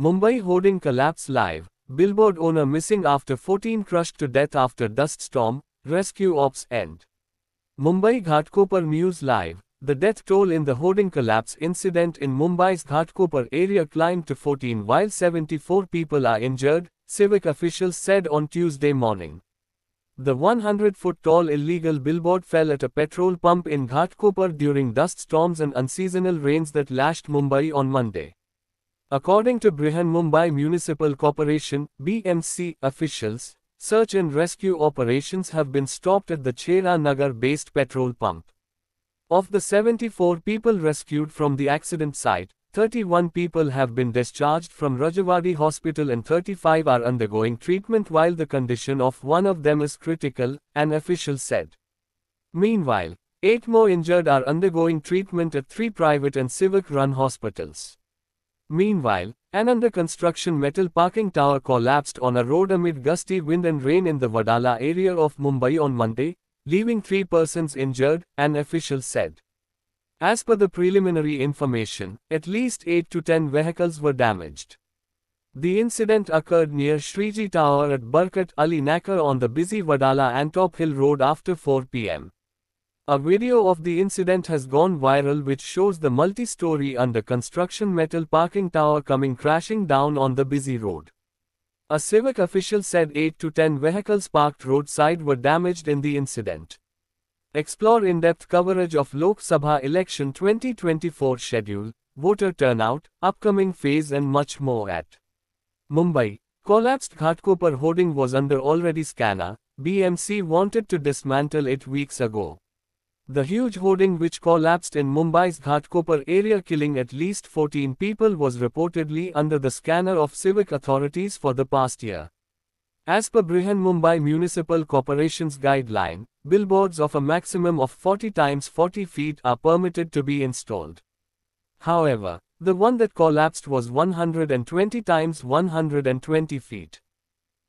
Mumbai hoarding collapse live, billboard owner missing after 14 crushed to death after dust storm, rescue ops end. Mumbai Ghatkopar News Live, the death toll in the hoarding collapse incident in Mumbai's Ghatkopar area climbed to 14 while 74 people are injured, civic officials said on Tuesday morning. The 100-foot-tall illegal billboard fell at a petrol pump in Ghatkopar during dust storms and unseasonal rains that lashed Mumbai on Monday. According to Mumbai Municipal Corporation BMC officials, search and rescue operations have been stopped at the Chera Nagar-based petrol pump. Of the 74 people rescued from the accident site, 31 people have been discharged from Rajavadi Hospital and 35 are undergoing treatment while the condition of one of them is critical, an official said. Meanwhile, eight more injured are undergoing treatment at three private and civic-run hospitals. Meanwhile, an under-construction metal parking tower collapsed on a road amid gusty wind and rain in the Vadala area of Mumbai on Monday, leaving three persons injured, an official said. As per the preliminary information, at least 8 to 10 vehicles were damaged. The incident occurred near Shreeji Tower at Burkat Ali Nakar on the busy Vadala and Top Hill Road after 4 pm. A video of the incident has gone viral which shows the multi-story under construction metal parking tower coming crashing down on the busy road. A civic official said 8 to 10 vehicles parked roadside were damaged in the incident. Explore in-depth coverage of Lok Sabha election 2024 schedule, voter turnout, upcoming phase and much more at Mumbai. Collapsed Ghatkopar hoarding was under already scanner, BMC wanted to dismantle it weeks ago. The huge hoarding which collapsed in Mumbai's Ghatkopar area killing at least 14 people was reportedly under the scanner of civic authorities for the past year. As per Brihan Mumbai Municipal Corporation's guideline, billboards of a maximum of 40 times 40 feet are permitted to be installed. However, the one that collapsed was 120 times 120 feet.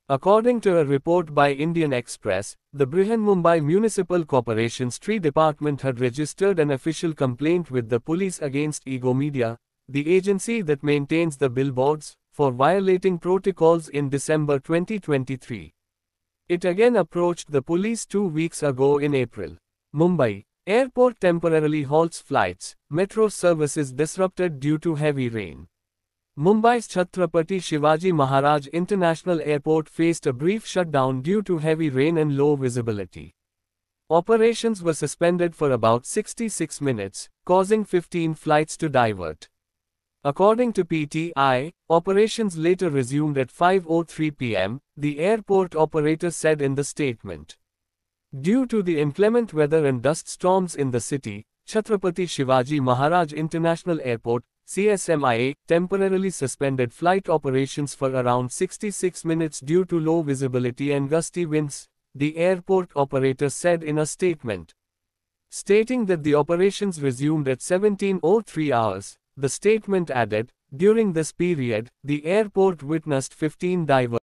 According to a report by Indian Express, the Mumbai Municipal Corporation's tree department had registered an official complaint with the police against Ego Media, the agency that maintains the billboards, for violating protocols in December 2023. It again approached the police two weeks ago in April. Mumbai airport temporarily halts flights, metro services disrupted due to heavy rain. Mumbai's Chhatrapati Shivaji Maharaj International Airport faced a brief shutdown due to heavy rain and low visibility. Operations were suspended for about 66 minutes, causing 15 flights to divert. According to PTI, operations later resumed at 5.03 pm, the airport operator said in the statement. Due to the inclement weather and dust storms in the city, Chhatrapati Shivaji Maharaj International Airport CSMIA temporarily suspended flight operations for around 66 minutes due to low visibility and gusty winds, the airport operator said in a statement. Stating that the operations resumed at 17.03 hours, the statement added, during this period, the airport witnessed 15 divers.